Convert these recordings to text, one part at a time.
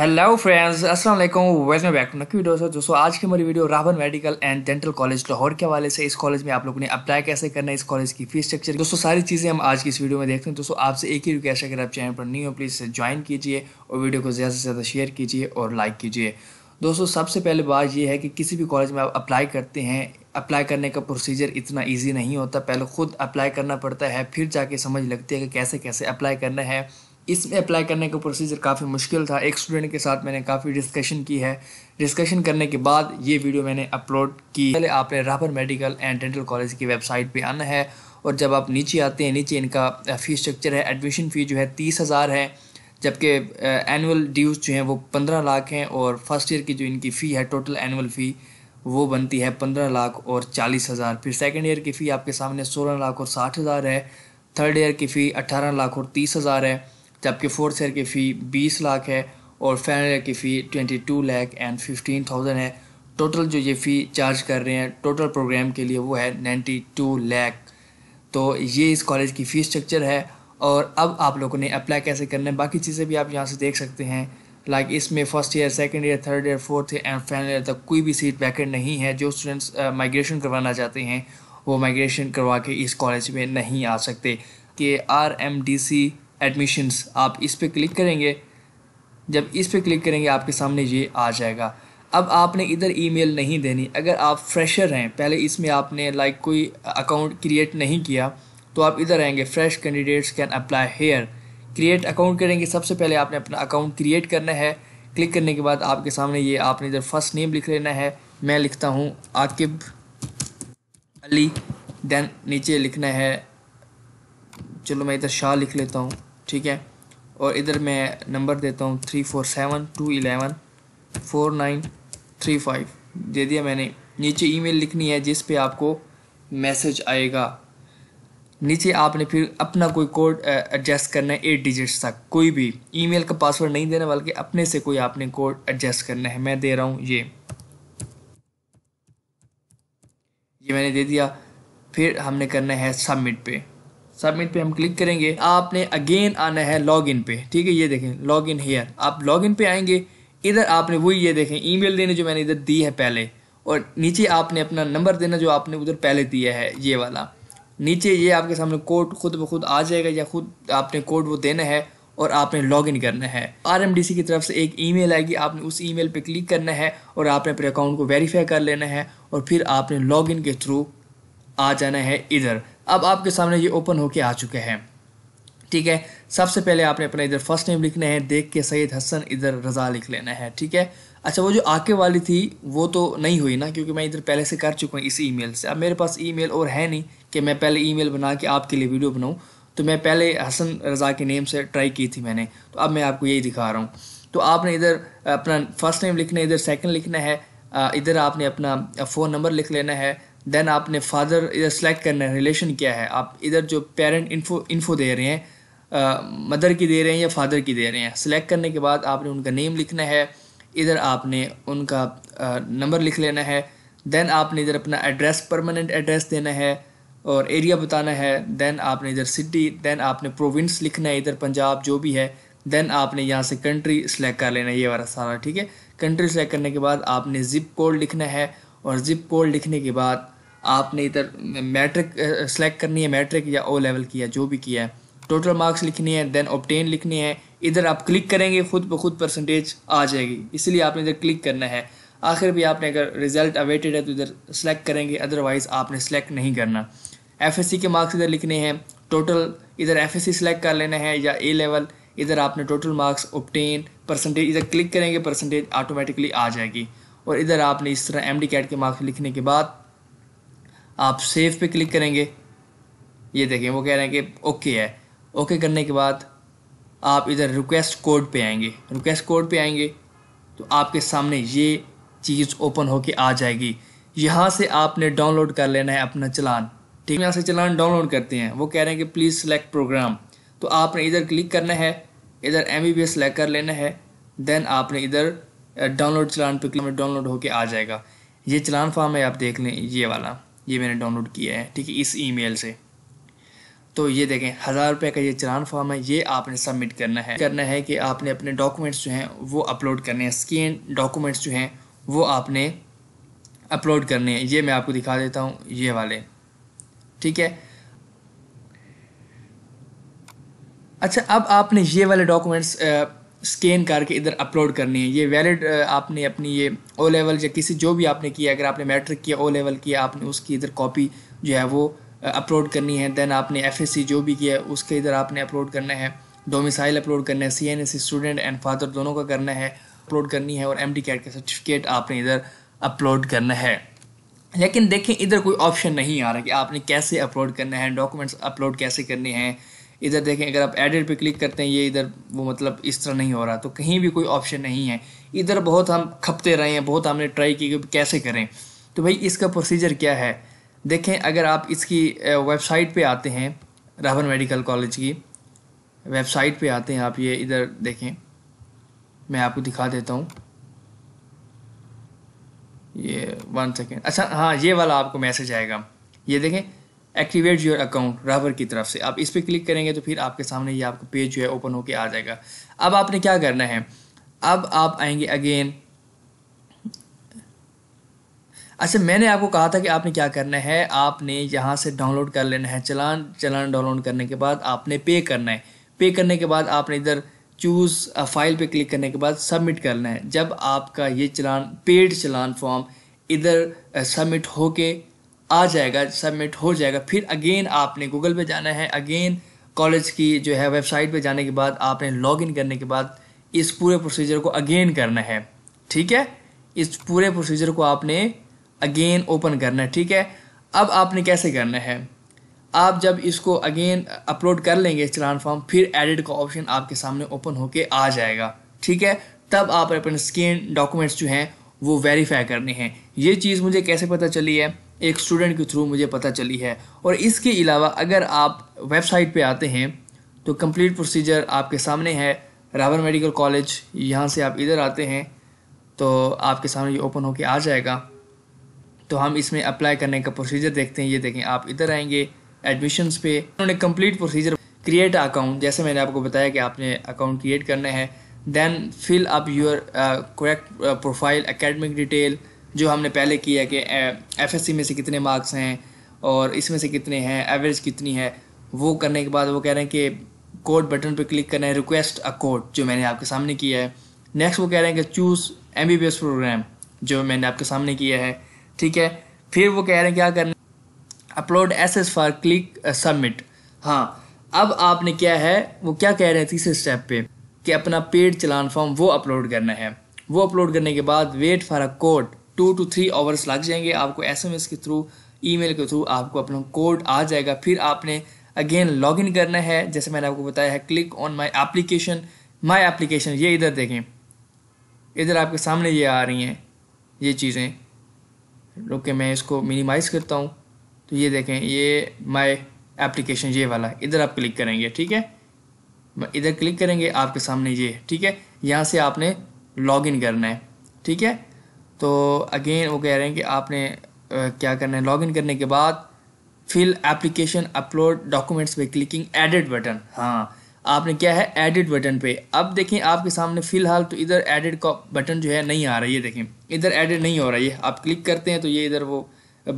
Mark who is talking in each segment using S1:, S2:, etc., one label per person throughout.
S1: hello friends अस्सलाम वालेकुम welcome back to नक्की वीडियो सर दोस्तों आज की हमारी video Rahbar medical and dental college Lahore के हवाले से इस कॉलेज में आप लोगों ने अप्लाई कैसे करना है इस कॉलेज की फीस स्ट्रक्चर दोस्तों सारी चीज़ें हम आज की इस वीडियो में देखते हैं दोस्तों आपसे एक ही रिक्वेस्ट है अगर आप चैनल पर नहीं हो प्लीज़ ज्वाइन कीजिए और वीडियो को ज़्यादा से ज़्यादा शेयर कीजिए और लाइक कीजिए दोस्तों सबसे पहले बात यह है कि किसी भी कॉलेज में आप अप्लाई करते हैं अप्लाई करने का प्रोसीजर इतना ईजी नहीं होता पहले खुद अप्लाई करना पड़ता है फिर जाके समझ लगती है कि कैसे कैसे अप्लाई करना है इसमें अप्लाई करने का प्रोसीजर काफ़ी मुश्किल था एक स्टूडेंट के साथ मैंने काफ़ी डिस्कशन की है डिस्कशन करने के बाद ये वीडियो मैंने अपलोड की पहले आपने Rahbar medical and dental college की वेबसाइट पे आना है और जब आप नीचे आते हैं नीचे इनका फ़ी स्ट्रक्चर है एडमिशन फ़ी जो है तीस हज़ार है जबकि एनुअल ड्यूज़ जो हैं वो पंद्रह लाख हैं और फर्स्ट ईयर की जो इनकी फ़ी है टोटल एनुअल फ़ी वो बनती है पंद्रह लाख और चालीस हज़ार फिर सेकेंड ईयर की फ़ी आपके सामने सोलह लाख और साठ हज़ार है थर्ड ईयर की फ़ी अट्ठारह लाख और तीस हज़ार है जबकि फोर्थ ईयर की फ़ी बीस लाख है और फाइनल ईयर की fee twenty two lakh and fifteen thousand है टोटल जो ये फ़ी चार्ज कर रहे हैं टोटल प्रोग्राम के लिए वो है नाइन्टी टू लैख तो ये इस कॉलेज की फ़ी स्ट्रक्चर है और अब आप लोगों ने अप्लाई कैसे करना है बाकी चीज़ें भी आप यहाँ से देख सकते हैं लाइक like इसमें first year second year third year fourth year and final year तक कोई भी सीट वैकेंट नहीं है जो स्टूडेंट्स माइग्रेशन करवाना चाहते हैं वो माइग्रेशन करवा के इस कॉलेज में नहीं आ सकते कि R M D C admissions आप इस पर क्लिक करेंगे जब इस पर क्लिक करेंगे आपके सामने ये आ जाएगा अब आपने इधर ईमेल नहीं देनी अगर आप फ्रेशर हैं पहले इसमें आपने लाइक कोई अकाउंट क्रिएट नहीं किया तो आप इधर आएंगे fresh candidates can apply here create account करेंगे सबसे पहले आपने अपना अकाउंट क्रिएट करना है क्लिक करने के बाद आपके सामने ये आपने इधर फर्स्ट नेम लिख लेना है मैं लिखता हूँ आकिब अली देन नीचे लिखना है चलो मैं इधर शाह लिख लेता हूँ ठीक है और इधर मैं नंबर देता हूँ three four seven two eleven four nine three five दे दिया मैंने नीचे ईमेल लिखनी है जिस पे आपको मैसेज आएगा नीचे आपने फिर अपना कोई कोड एडजस्ट करना है एट डिजिट्स तक कोई भी ईमेल का पासवर्ड नहीं देना बल्कि अपने से कोई आपने कोड एडजस्ट करना है मैं दे रहा हूँ ये ये मैंने दे दिया फिर हमने करना है सबमिट पे सबमिट पे हम क्लिक करेंगे आपने अगेन आना है लॉगिन पे ठीक है ये देखें लॉगिन हेयर आप लॉगिन पे आएंगे इधर आपने वही ये देखें ईमेल देने जो मैंने इधर दी है पहले और नीचे आपने अपना नंबर देना जो आपने उधर पहले दिया है ये वाला नीचे ये आपके सामने कोड खुद ब खुद आ जाएगा या खुद आपने कोड वो देना है और आपने लॉगिन करना है आरएमडीसी की तरफ से एक ईमेल आएगी आपने उस ईमेल पे क्लिक करना है और आपने अपने अकाउंट को वेरीफाई कर लेना है और फिर आपने लॉगिन के थ्रू आ जाना है इधर अब आपके सामने ये ओपन होके आ चुके हैं ठीक है सबसे पहले आपने अपना इधर फर्स्ट नेम लिखना है देख के सैद हसन इधर रज़ा लिख लेना है ठीक है अच्छा वो जो आके वाली थी वो तो नहीं हुई ना क्योंकि मैं इधर पहले से कर चुका हूँ इसी ईमेल से अब मेरे पास ईमेल और है नहीं कि मैं पहले ईमेल बना के आपके लिए वीडियो बनाऊँ तो मैं पहले हसन रज़ा के नेम से ट्राई की थी मैंने तो अब मैं आपको यही दिखा रहा हूँ तो आपने इधर अपना फर्स्ट नेम लिखना है इधर सेकंड लिखना है इधर आपने अपना फ़ोन नंबर लिख लेना है देन आपने फादर इधर सेलेक्ट करना है रिलेशन क्या है आप इधर जो पेरेंट इन्फो इन्फो दे रहे हैं मदर की दे रहे हैं या फादर की दे रहे हैं सेलेक्ट करने के बाद आपने उनका नेम लिखना है इधर आपने उनका नंबर लिख लेना है देन आपने इधर अपना एड्रेस परमानेंट एड्रेस देना है और एरिया बताना है देन आपने इधर सिटी देन आपने प्रोविंस लिखना है इधर पंजाब जो भी है देन आपने यहाँ से कंट्री सेलेक्ट कर लेना है ये वाला सारा ठीक है कंट्री सेलेक्ट करने के बाद आपने ज़िप कोड लिखना है और जिप कोड लिखने के बाद आपने इधर मैट्रिक सेलेक्ट करनी है मैट्रिक या ओ लेवल की जो भी किया है टोटल मार्क्स लिखनी है देन ऑप्टेन लिखनी है इधर आप क्लिक करेंगे खुद ब खुद परसेंटेज आ जाएगी इसलिए आपने इधर क्लिक करना है आखिर भी आपने अगर रिजल्ट अवेटेड है तो इधर सेलेक्ट करेंगे अदरवाइज़ आपने सेलेक्ट नहीं करना एफ के मार्क्स इधर लिखने हैं टोटल इधर एफ एस सेलेक्ट कर लेना है या ए लेवल इधर आपने टोटल मार्क्स ऑप्टेन परसेंटेज इधर क्लिक करेंगे परसेंटेज ऑटोमेटिकली आ जाएगी और इधर आपने इस तरह एम डी कैट के मार्क्स लिखने के बाद आप सेव पे क्लिक करेंगे ये देखें वो कह रहे हैं कि ओके है ओके करने के बाद आप इधर रिक्वेस्ट कोड पे आएंगे रिक्वेस्ट कोड पे आएंगे तो आपके सामने ये चीज़ ओपन होके आ जाएगी यहाँ से आपने डाउनलोड कर लेना है अपना चलान ठीक है यहाँ से चलान डाउनलोड करते हैं वो कह रहे हैं कि प्लीज़ सेलेक्ट प्रोग्राम तो आपने इधर क्लिक करना है इधर एम बी सेलेक्ट कर लेना है देन आपने इधर डाउनलोड चलान पर क्लिक में डाउनलोड होके आ जाएगा ये चलान फॉर्म है आप देख लें ये वाला ये मैंने डाउनलोड किया है ठीक है इस ईमेल से तो ये देखें हज़ार रुपये का ये चलान फॉर्म है ये आपने सबमिट करना है करना है कि आपने अपने डॉक्यूमेंट्स जो हैं वो अपलोड करने हैं स्कैन डॉक्यूमेंट्स जो हैं वो आपने अपलोड करने हैं ये मैं आपको दिखा देता हूँ ये वाले ठीक है अच्छा अब आपने ये वाले डॉक्यूमेंट्स स्कैन करके इधर अपलोड करनी है ये वैलिड आपने अपनी ये ओ लेवल या किसी जो भी आपने किया अगर आपने मैट्रिक किया ओ लेवल किया आपने उसकी इधर कॉपी जो है वो अपलोड करनी है देन आपने एफ जो भी किया है उसके इधर आपने अपलोड करना है डोमिसाइल अपलोड करना है C N student and father दोनों का करना है अपलोड करनी है और एम डी कैट का सर्टिफिकेट आपने इधर अपलोड करना है लेकिन देखें इधर कोई ऑप्शन नहीं आ रहा कि आपने कैसे अपलोड करना है डॉक्यूमेंट्स अपलोड कैसे करने हैं इधर देखें अगर आप एडिट पे क्लिक करते हैं ये इधर वो मतलब इस तरह नहीं हो रहा तो कहीं भी कोई ऑप्शन नहीं है इधर बहुत हम खपते रहे हैं बहुत हमने ट्राई की कि कैसे करें तो भाई इसका प्रोसीजर क्या है देखें अगर आप इसकी वेबसाइट पे आते हैं रावन मेडिकल कॉलेज की वेबसाइट पे आते हैं आप ये इधर देखें मैं आपको दिखा देता हूँ ये वन सेकेंड अच्छा हाँ ये वाला आपको मैसेज आएगा ये देखें एक्टिवेट योर अकाउंट रावर की तरफ से आप इस पर क्लिक करेंगे तो फिर आपके सामने ये आपका पेज जो है ओपन होके आ जाएगा अब आपने क्या करना है अब आप आएंगे अगेन अच्छा मैंने आपको कहा था कि आपने क्या करना है आपने यहाँ से डाउनलोड कर लेना है चलान चलान डाउनलोड करने के बाद आपने पे करना है पे करने के बाद आपने इधर चूज़ फाइल पे क्लिक करने के बाद सबमिट करना है जब आपका ये चलान पेड चलान फॉर्म इधर सबमिट होके आ जाएगा सबमिट हो जाएगा फिर अगेन आपने गूगल पे जाना है अगेन कॉलेज की जो है वेबसाइट पे जाने के बाद आपने लॉग इन करने के बाद इस पूरे प्रोसीजर को अगेन करना है ठीक है इस पूरे प्रोसीजर को आपने अगेन ओपन करना है ठीक है अब आपने कैसे करना है आप जब इसको अगेन अपलोड कर लेंगे चलान फॉर्म फिर एडिट का ऑप्शन आपके सामने ओपन होके आ जाएगा ठीक है तब आप अपने स्कैन डॉक्यूमेंट्स जो हैं वो वेरीफाई करने हैं ये चीज़ मुझे कैसे पता चली है एक स्टूडेंट के थ्रू मुझे पता चली है और इसके अलावा अगर आप वेबसाइट पे आते हैं तो कंप्लीट प्रोसीजर आपके सामने है रावर मेडिकल कॉलेज यहाँ से आप इधर आते हैं तो आपके सामने ये ओपन होके आ जाएगा तो हम इसमें अप्लाई करने का प्रोसीजर देखते हैं ये देखें आप इधर आएंगे एडमिशन्स पे उन्होंने कंप्लीट प्रोसीजर क्रिएट अकाउंट जैसे मैंने आपको बताया कि आपने अकाउंट क्रिएट करना है then fill up your correct profile academic detail जो हमने पहले किया कि एफ में से कितने मार्क्स हैं और इसमें से कितने हैं एवरेज कितनी है वो करने के बाद वो कह रहे हैं कि कोड बटन पर क्लिक करना है रिक्वेस्ट अ कोड जो मैंने आपके सामने किया है नेक्स्ट वो कह रहे हैं कि चूज़ एम प्रोग्राम जो मैंने आपके सामने किया है ठीक है फिर वो कह रहे हैं क्या करना upload S S for click submit हाँ अब आपने क्या है वो क्या कह रहे हैं तीसरे स्टेप पे कि अपना पेड चलान फॉर्म वो अपलोड करना है वो अपलोड करने के बाद wait for a code two to three hours लग जाएंगे आपको एसएमएस के थ्रू ईमेल के थ्रू आपको अपना कोड आ जाएगा फिर आपने अगेन लॉगिन करना है जैसे मैंने आपको बताया है click on my application my application ये इधर देखें इधर आपके सामने ये आ रही हैं ये चीज़ें ओके मैं इसको मिनिमाइज़ करता हूँ तो ये देखें ये माई एप्लीकेशन ये वाला इधर आप क्लिक करेंगे ठीक है इधर क्लिक करेंगे आपके सामने ये ठीक है यहाँ से आपने लॉगिन करना है ठीक है तो अगेन वो कह रहे हैं कि आपने आ, क्या करना है लॉगिन करने के बाद फिल एप्लीकेशन अपलोड डॉक्यूमेंट्स पे क्लिकिंग एडिट बटन हाँ आपने क्या है एडिट बटन पे अब देखें आपके सामने फ़िलहाल तो इधर एडिट का बटन जो है नहीं आ रहा है ये देखें इधर एडिट नहीं हो रहा है आप क्लिक करते हैं तो ये इधर वो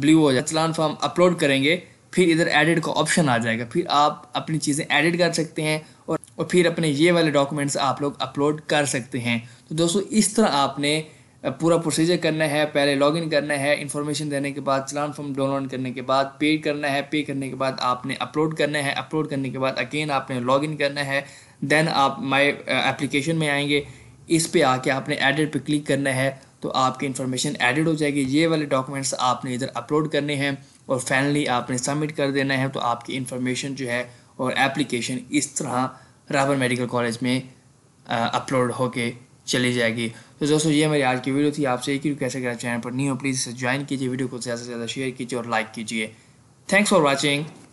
S1: ब्लू हो जाए चलान फॉर्म अपलोड करेंगे फिर इधर एडिट का ऑप्शन आ जाएगा फिर आप अपनी चीज़ें एडिट कर सकते हैं और और फिर अपने ये वाले डॉक्यूमेंट्स आप लोग अपलोड कर सकते हैं तो दोस्तों इस तरह आपने पूरा प्रोसीजर करना है पहले लॉगिन करना है इन्फॉर्मेशन देने के बाद चलान फॉर्म डाउनलोड करने के बाद पे करना है पे करने के बाद आपने अपलोड करना है अपलोड करने के बाद अगेन आपने लॉगिन करना है देन आप माय एप्लीकेशन uh, में आएंगे इस पे आके आपने एडिट पे क्लिक करना है तो आपकी इन्फॉर्मेशन एडिट हो जाएगी ये वाले डॉक्यूमेंट्स आपने इधर अपलोड करने हैं और फाइनली आपने सबमिट कर देना है तो आपकी इन्फॉर्मेशन जो है और एप्लीकेशन इस तरह राबर मेडिकल कॉलेज में अपलोड uh, होके चली जाएगी तो दोस्तों ये मेरी आज की वीडियो थी आपसे एक ही कैसे है चैनल पर नहीं हो प्लीज़ ज्वाइन कीजिए वीडियो को ज़्यादा से ज़्यादा शेयर कीजिए और लाइक कीजिए थैंक्स फॉर वॉचिंग